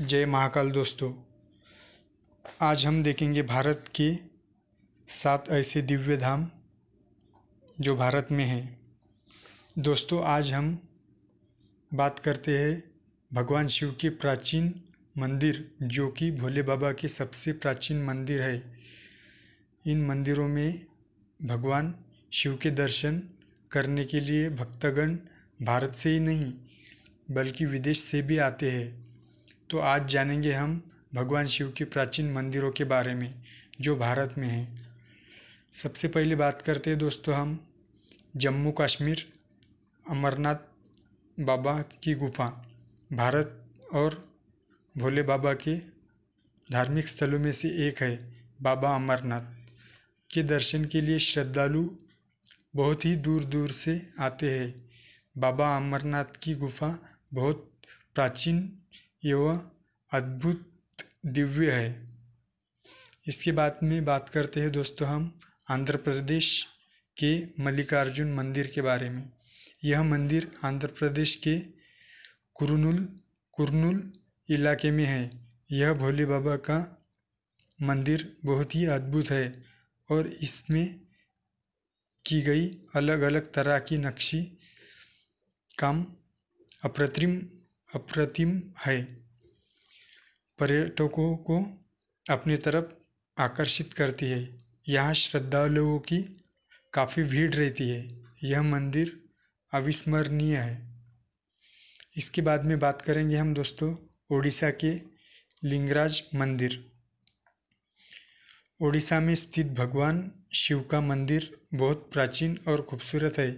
जय महाकाल दोस्तों आज हम देखेंगे भारत के सात ऐसे दिव्य धाम जो भारत में हैं दोस्तों आज हम बात करते हैं भगवान शिव के प्राचीन मंदिर जो कि भोले बाबा के सबसे प्राचीन मंदिर है इन मंदिरों में भगवान शिव के दर्शन करने के लिए भक्तगण भारत से ही नहीं बल्कि विदेश से भी आते हैं तो आज जानेंगे हम भगवान शिव के प्राचीन मंदिरों के बारे में जो भारत में हैं सबसे पहले बात करते हैं दोस्तों हम जम्मू कश्मीर अमरनाथ बाबा की गुफा भारत और भोले बाबा के धार्मिक स्थलों में से एक है बाबा अमरनाथ के दर्शन के लिए श्रद्धालु बहुत ही दूर दूर से आते हैं बाबा अमरनाथ की गुफा बहुत प्राचीन एवं अद्भुत दिव्य है इसके बाद में बात करते हैं दोस्तों हम आंध्र प्रदेश के मल्लिकार्जुन मंदिर के बारे में यह मंदिर आंध्र प्रदेश के कुरनुल कुरनुल इलाके में है यह भोले बाबा का मंदिर बहुत ही अद्भुत है और इसमें की गई अलग अलग तरह की नक्शी काम अप्रत्रिम अप्रतिम है पर्यटकों को अपनी तरफ आकर्षित करती है यहाँ श्रद्धालुओं की काफ़ी भीड़ रहती है यह मंदिर अविस्मरणीय है इसके बाद में बात करेंगे हम दोस्तों ओडिशा के लिंगराज मंदिर ओडिशा में स्थित भगवान शिव का मंदिर बहुत प्राचीन और खूबसूरत है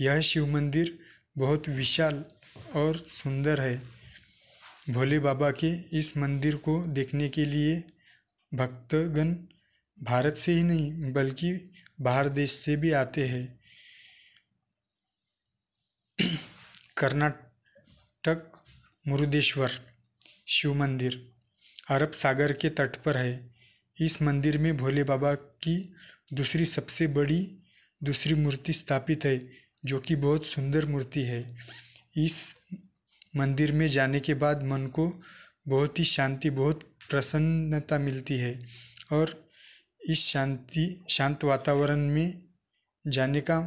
यह शिव मंदिर बहुत विशाल और सुंदर है भोले बाबा के इस मंदिर को देखने के लिए भक्तगण भारत से ही नहीं बल्कि बाहर देश से भी आते हैं कर्नाटक मुरुदेश्वर शिव मंदिर अरब सागर के तट पर है इस मंदिर में भोले बाबा की दूसरी सबसे बड़ी दूसरी मूर्ति स्थापित है जो कि बहुत सुंदर मूर्ति है इस मंदिर में जाने के बाद मन को बहुत ही शांति बहुत प्रसन्नता मिलती है और इस शांति शांत वातावरण में जाने का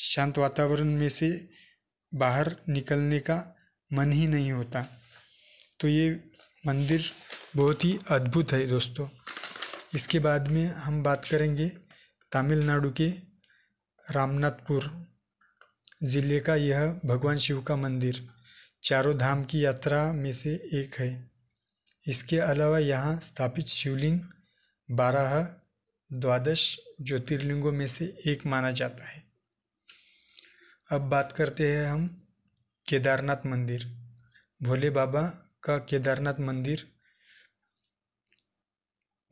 शांत वातावरण में से बाहर निकलने का मन ही नहीं होता तो ये मंदिर बहुत ही अद्भुत है दोस्तों इसके बाद में हम बात करेंगे तमिलनाडु के रामनाथपुर ज़िले का यह भगवान शिव का मंदिर चारों धाम की यात्रा में से एक है इसके अलावा यहाँ स्थापित शिवलिंग बारह द्वादश ज्योतिर्लिंगों में से एक माना जाता है अब बात करते हैं हम केदारनाथ मंदिर भोले बाबा का केदारनाथ मंदिर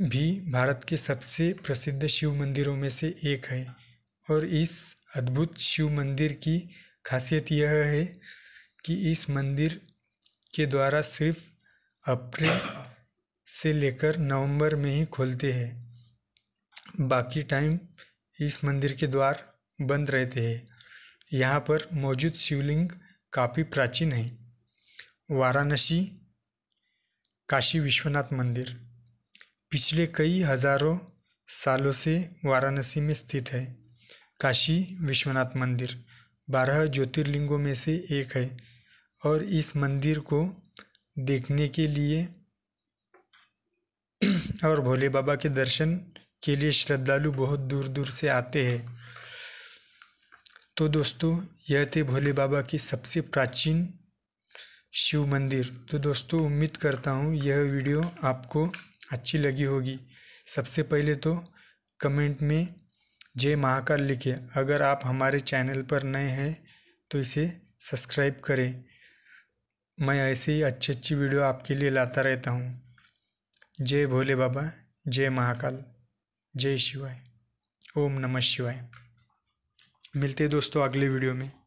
भी भारत के सबसे प्रसिद्ध शिव मंदिरों में से एक है और इस अद्भुत शिव मंदिर की खासियत यह है कि इस मंदिर के द्वारा सिर्फ अप्रैल से लेकर नवंबर में ही खोलते हैं बाकी टाइम इस मंदिर के द्वार बंद रहते हैं यहाँ पर मौजूद शिवलिंग काफ़ी प्राचीन है वाराणसी काशी विश्वनाथ मंदिर पिछले कई हज़ारों सालों से वाराणसी में स्थित है काशी विश्वनाथ मंदिर बारह ज्योतिर्लिंगों में से एक है और इस मंदिर को देखने के लिए और भोले बाबा के दर्शन के लिए श्रद्धालु बहुत दूर दूर से आते हैं तो दोस्तों यह थे भोले बाबा की सबसे प्राचीन शिव मंदिर तो दोस्तों उम्मीद करता हूँ यह वीडियो आपको अच्छी लगी होगी सबसे पहले तो कमेंट में जय महाकाल लिखे अगर आप हमारे चैनल पर नए हैं तो इसे सब्सक्राइब करें मैं ऐसे ही अच्छी अच्छी वीडियो आपके लिए लाता रहता हूँ जय भोले बाबा जय महाकाल जय शिवाय ओम नमः शिवाय मिलते दोस्तों अगले वीडियो में